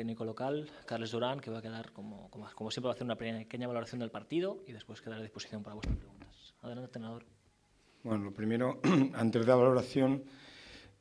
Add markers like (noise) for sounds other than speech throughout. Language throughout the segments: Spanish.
técnico local, Carles Durán, que va a quedar, como, como, siempre, va a hacer una pequeña valoración del partido y después quedará a disposición para vuestras preguntas. Adelante, entrenador. Bueno, lo primero, (clears throat) antes de la valoración,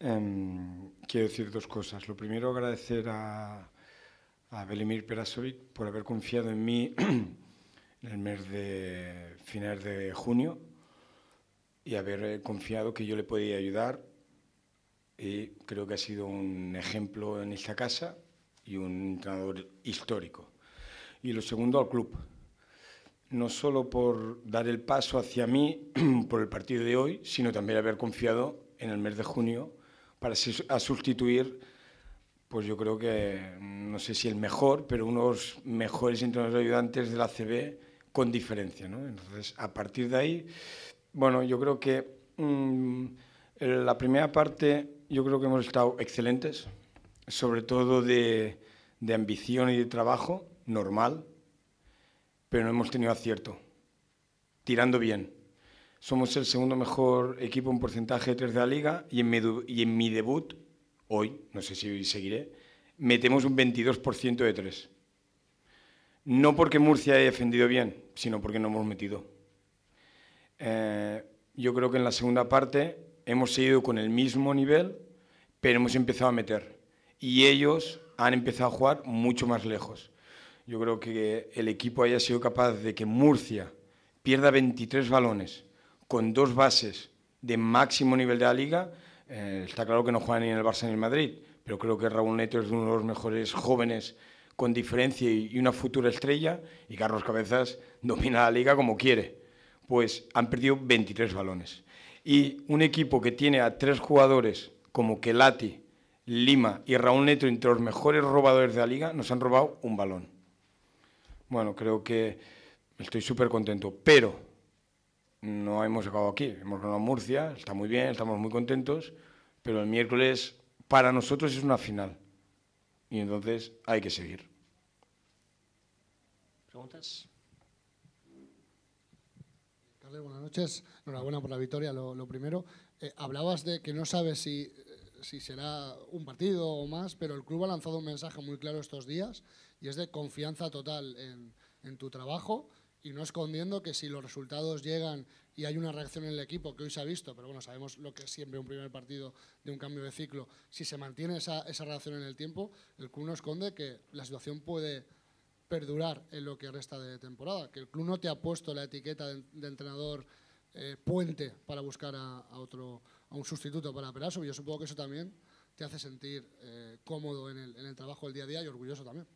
em, quiero decir dos cosas. Lo primero, agradecer a, a Belimir Perasovic por haber confiado en mí (clears throat) en el mes de finales de junio y haber eh, confiado que yo le podía ayudar. Y creo que ha sido un ejemplo en esta casa y un entrenador histórico. Y lo segundo, al club. No solo por dar el paso hacia mí (clears throat) por el partido de hoy, sino también haber confiado en el mes de junio para a sustituir, pues yo creo que, mm, no sé si el mejor, pero unos mejores entrenadores ayudantes de la CB con diferencia. ¿no? Entonces, a partir de ahí, bueno, yo creo que mm, la primera parte, yo creo que hemos estado excelentes, sobre todo de de ambición y de trabajo, normal, pero no hemos tenido acierto, tirando bien. Somos el segundo mejor equipo en porcentaje de tres de la liga y en mi, y en mi debut, hoy, no sé si seguiré, metemos un 22% de tres. No porque Murcia haya defendido bien, sino porque no hemos metido. Eh, yo creo que en la segunda parte hemos seguido con el mismo nivel, pero hemos empezado a meter. Y ellos han empezado a jugar mucho más lejos. Yo creo que el equipo haya sido capaz de que Murcia pierda 23 balones con dos bases de máximo nivel de la liga. Eh, está claro que no juegan ni en el Barça ni en el Madrid, pero creo que Raúl Neto es uno de los mejores jóvenes con diferencia y una futura estrella, y Carlos Cabezas domina la liga como quiere. Pues han perdido 23 balones. Y un equipo que tiene a tres jugadores como Kelati, Lima y Raúl Neto, entre los mejores robadores de la liga, nos han robado un balón. Bueno, creo que estoy súper contento, pero no hemos acabado aquí. Hemos ganado Murcia, está muy bien, estamos muy contentos, pero el miércoles para nosotros es una final y entonces hay que seguir. ¿Preguntas? Carles, buenas noches. Enhorabuena por la victoria, lo, primero. Eh, hablabas de que no sabes si si será un partido o más, pero el club ha lanzado un mensaje muy claro estos días y es de confianza total en, tu trabajo y no escondiendo que si los resultados llegan y hay una reacción en el equipo, que hoy se ha visto, pero bueno, sabemos lo que es siempre un primer partido de un cambio de ciclo, si se mantiene esa, esa reacción en el tiempo, el club no esconde que la situación puede perdurar en lo que resta de temporada, que el club no te ha puesto la etiqueta de, entrenador eh, puente para buscar a otro a un sustituto para Peraso. Y yo supongo que eso también te hace sentir eh, cómodo en el, trabajo del día a día y orgulloso también.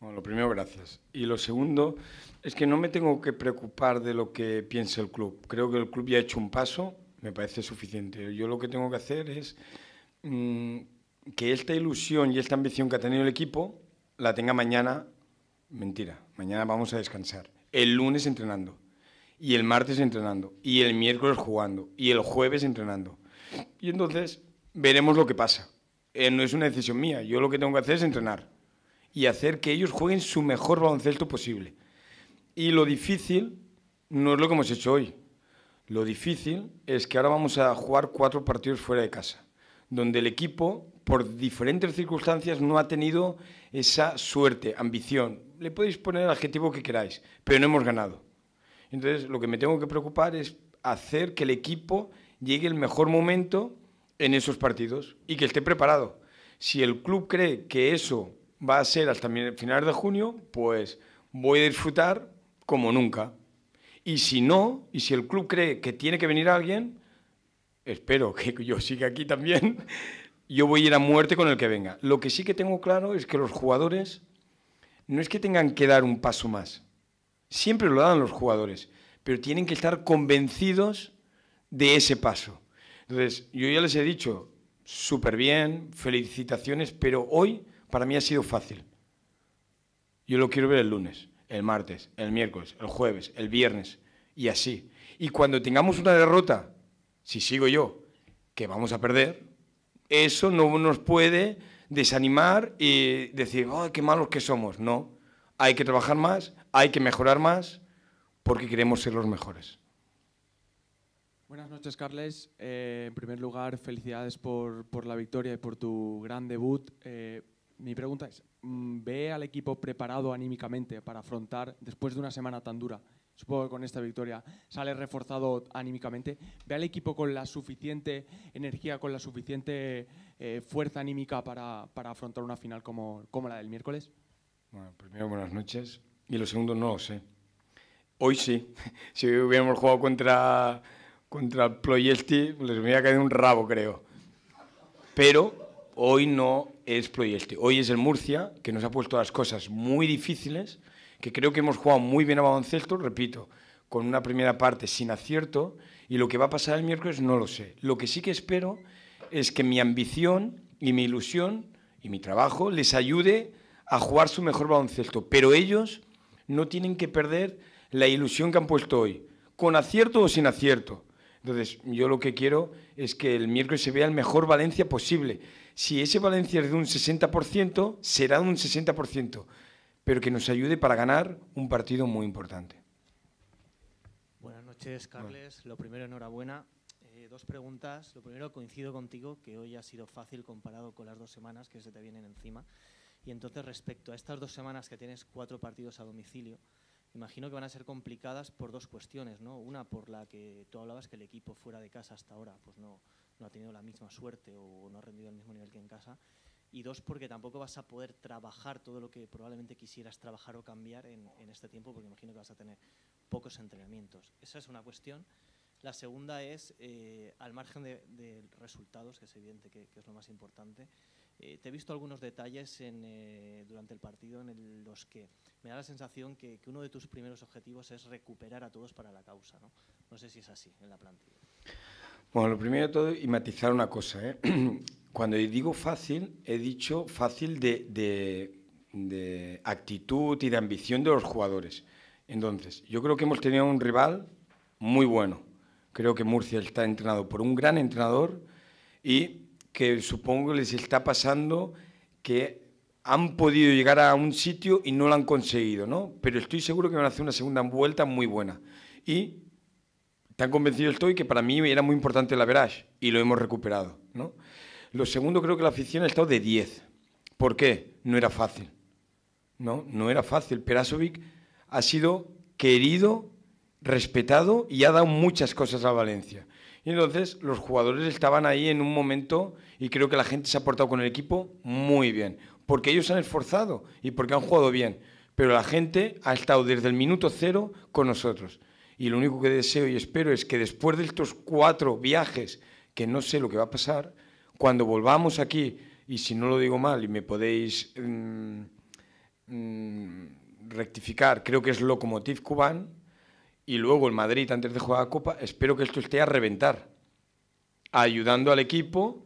Bueno, lo primero, gracias. Y lo segundo es que no me tengo que preocupar de lo que piense el club. Creo que el club ya ha hecho un paso, me parece suficiente. Yo lo que tengo que hacer es mm, que esta ilusión y esta ambición que ha tenido el equipo la tenga mañana. Mentira, mañana vamos a descansar. El lunes entrenando y el martes entrenando, y el miércoles jugando, y el jueves entrenando. Y entonces veremos lo que pasa. Eh, no es una decisión mía, yo lo que tengo que hacer es entrenar y hacer que ellos jueguen su mejor baloncesto posible. Y lo difícil no es lo que hemos hecho hoy. Lo difícil es que ahora vamos a jugar cuatro partidos fuera de casa, donde el equipo, por diferentes circunstancias, no ha tenido esa suerte, ambición. Le podéis poner el adjetivo que queráis, pero no hemos ganado. Entonces, lo que me tengo que preocupar es hacer que el equipo llegue el mejor momento en esos partidos y que esté preparado. Si el club cree que eso va a ser hasta final de junio, pues voy a disfrutar como nunca. Y si no, y si el club cree que tiene que venir alguien, espero que (laughs) yo siga aquí también, (laughs) yo voy a ir a muerte con el que venga. Lo que sí que tengo claro es que los jugadores no es que tengan que dar un paso más, siempre lo dan los jugadores, pero tienen que estar convencidos de ese paso. Entonces, yo ya les he dicho, súper bien, felicitaciones, pero hoy para mí ha sido fácil. Yo lo quiero ver el lunes, el martes, el miércoles, el jueves, el viernes y así. Y cuando tengamos una derrota, si sigo yo, que vamos a perder, eso no nos puede desanimar y decir, oh, qué malos que somos. No, hay que trabajar más, hay que mejorar más, porque queremos ser los mejores. Buenas noches, Carles. Eh, en primer lugar, felicidades por, la victoria y por tu gran debut. Eh, mi pregunta es, mm, ¿ve al equipo preparado anímicamente para afrontar después de una semana tan dura? Supongo que con esta victoria sale reforzado anímicamente. ¿Ve al equipo con la suficiente energía, con la suficiente eh, fuerza anímica para, afrontar una final como la del miércoles? Bueno, primero buenas noches y lo segundo no lo sé. Hoy sí, (laughs) si hubiéramos jugado contra, contra el Ployesti, les hubiera caído un rabo, creo. Pero hoy no es Ployesti, hoy es el Murcia, que nos ha puesto las cosas muy difíciles, que creo que hemos jugado muy bien a baloncesto, repito, con una primera parte sin acierto, y lo que va a pasar el miércoles no lo sé. Lo que sí que espero es que mi ambición y mi ilusión y mi trabajo les ayude a jugar su mejor baloncesto, pero ellos no tienen que perder la ilusión que han puesto hoy, con acierto o sin acierto. Entonces, yo lo que quiero es que el miércoles se vea el mejor Valencia posible. Si ese Valencia es de un 60%, será de un 60%, pero que nos ayude para ganar un partido muy importante. Buenas noches, Carles. Lo primero, enhorabuena. Eh, dos preguntas. Lo primero, coincido contigo que hoy ha sido fácil comparado con las dos semanas que se te vienen encima. Y entonces, respecto a estas dos semanas que tienes cuatro partidos a domicilio, imagino que van a ser complicadas por dos cuestiones, ¿no? Una por la que tú hablabas que el equipo fuera de casa hasta ahora pues no, no ha tenido la misma suerte o no ha rendido al mismo nivel que en casa. Y dos, porque tampoco vas a poder trabajar todo lo que probablemente quisieras trabajar o cambiar en, en este tiempo, porque imagino que vas a tener pocos entrenamientos. Esa es una cuestión. La segunda es, eh, al margen de, resultados, que es evidente que, que es lo más importante, eh, te he visto algunos detalles eh, durante el partido en los que me da la sensación que, uno de tus primeros objetivos es recuperar a todos para la causa. No, no sé si es así en la plantilla. Bueno, lo primero de todo, y matizar una cosa. ¿eh? (clears throat) Cuando digo fácil, he dicho fácil de, de actitud y de ambición de los jugadores. Entonces, yo creo que hemos tenido un rival muy bueno. Creo que Murcia está entrenado por un gran entrenador y que supongo les está pasando que han podido llegar a un sitio y no lo han conseguido, ¿no? Pero estoy seguro que van a hacer una segunda vuelta muy buena. Y tan convencido estoy que para mí era muy importante la Verage y lo hemos recuperado, ¿no? Lo segundo creo que la afición ha estado de 10. ¿Por qué? No era fácil. No, no era fácil. Perasovic ha sido querido, respetado y ha dado muchas cosas a Valencia entonces los jugadores estaban ahí en un momento y creo que la gente se ha portado con el equipo muy bien, porque ellos han esforzado y porque han jugado bien, pero la gente ha estado desde el minuto cero con nosotros. Y lo único que deseo y espero es que después de estos cuatro viajes, que no sé lo que va a pasar, cuando volvamos aquí, y si no lo digo mal y me podéis mm, mm, rectificar, creo que es Locomotiv Cubán, y luego el Madrid antes de jugar a Copa, espero que esto esté a reventar, ayudando al equipo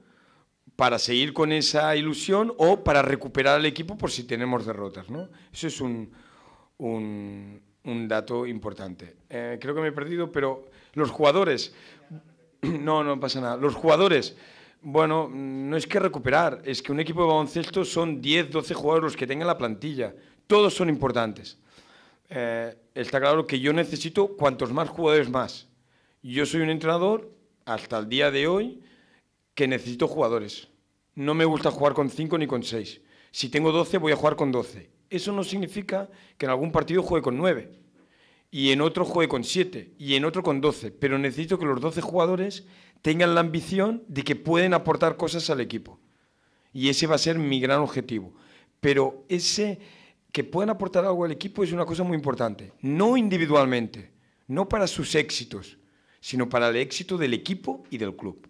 para seguir con esa ilusión o para recuperar al equipo por si tenemos derrotas. ¿no? Eso es un, dato importante. Eh, creo que me he perdido, pero los jugadores... (clears throat) No, no pasa nada. Los jugadores... Bueno, no es que recuperar, es que un equipo de baloncesto son 10, 12 jugadores los que tengan la plantilla. Todos son importantes. Eh, está claro que yo necesito cuantos más jugadores más. Yo soy un entrenador, hasta el día de hoy, que necesito jugadores. No me gusta jugar con 5 ni con 6. Si tengo 12, voy a jugar con 12. Eso no significa que en algún partido juegue con 9 y en otro juegue con 7 y en otro con 12, pero necesito que los 12 jugadores tengan la ambición de que pueden aportar cosas al equipo. Y ese va a ser mi gran objetivo. Pero ese que pueden aportar algo al equipo es una cosa muy importante. No individualmente, no para sus éxitos, sino para el éxito del equipo y del club.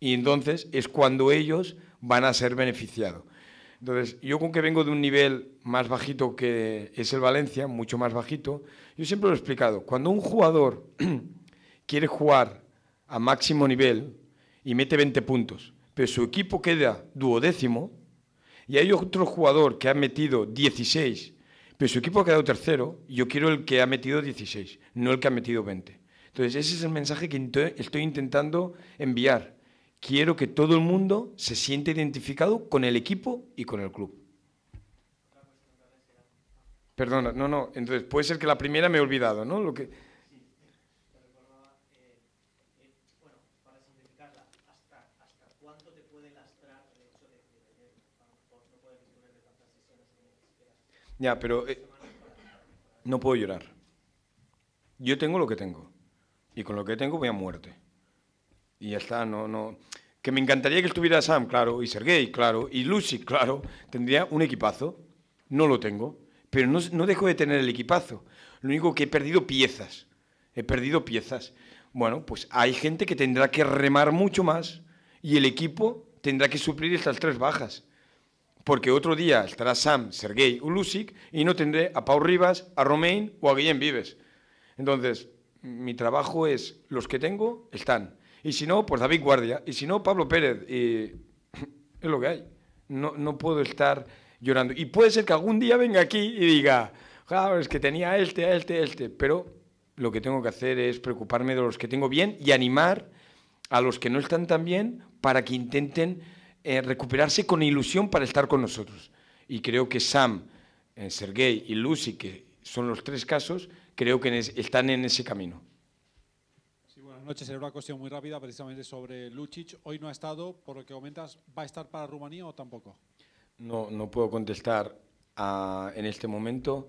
Y entonces es cuando ellos van a ser beneficiados. Entonces, yo con que vengo de un nivel más bajito que es el Valencia, mucho más bajito, yo siempre lo he explicado. Cuando un jugador (clears throat) quiere jugar a máximo nivel y mete 20 puntos, pero su equipo queda duodécimo, y hay otro jugador que ha metido 16, pero su equipo ha quedado tercero. yo quiero el que ha metido 16, no el que ha metido 20. Entonces, ese es el mensaje que estoy intentando enviar. Quiero que todo el mundo se siente identificado con el equipo y con el club. Perdona, no, no. Entonces, puede ser que la primera me he olvidado, ¿no? Lo que. Ya, pero eh, no puedo llorar. Yo tengo lo que tengo. Y con lo que tengo voy a muerte. Y ya está, no, no. Que me encantaría que estuviera Sam, claro, y Sergey, claro, y Lucy, claro. Tendría un equipazo. No lo tengo. Pero no, no dejo de tener el equipazo. Lo único que he perdido piezas. He perdido piezas. Bueno, pues hay gente que tendrá que remar mucho más y el equipo tendrá que suplir estas tres bajas porque otro día estará Sam, Sergey, o y no tendré a Pau Rivas, a Romain o a Guillén Vives. Entonces, mi trabajo es, los que tengo están. Y si no, pues David Guardia. Y si no, Pablo Pérez. Y (laughs) es lo que hay. No, puedo estar llorando. Y puede ser que algún día venga aquí y diga, es que tenía a este, a este, este. Pero lo que tengo que hacer es preocuparme de los que tengo bien y animar a los que no están tan bien para que intenten eh, recuperarse con ilusión para estar con nosotros. Y creo que Sam, eh, y Lucy, que son los tres casos, creo que están en ese camino. Sí, buenas noches. Era una cuestión muy rápida precisamente sobre Lucic. Hoy no ha estado, por lo que comentas, ¿va a estar para Rumanía o tampoco? No, no puedo contestar en este momento.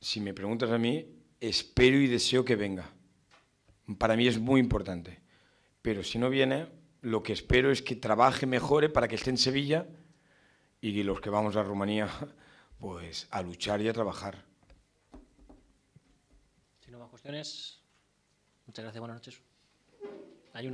Si me preguntas a mí, espero y deseo que venga. Para mí es muy importante. Pero si no viene, lo que espero es que trabaje, mejore para que esté en Sevilla y los que vamos a Rumanía, (laughs) pues a luchar y a trabajar. muchas gracias, buenas noches. Hay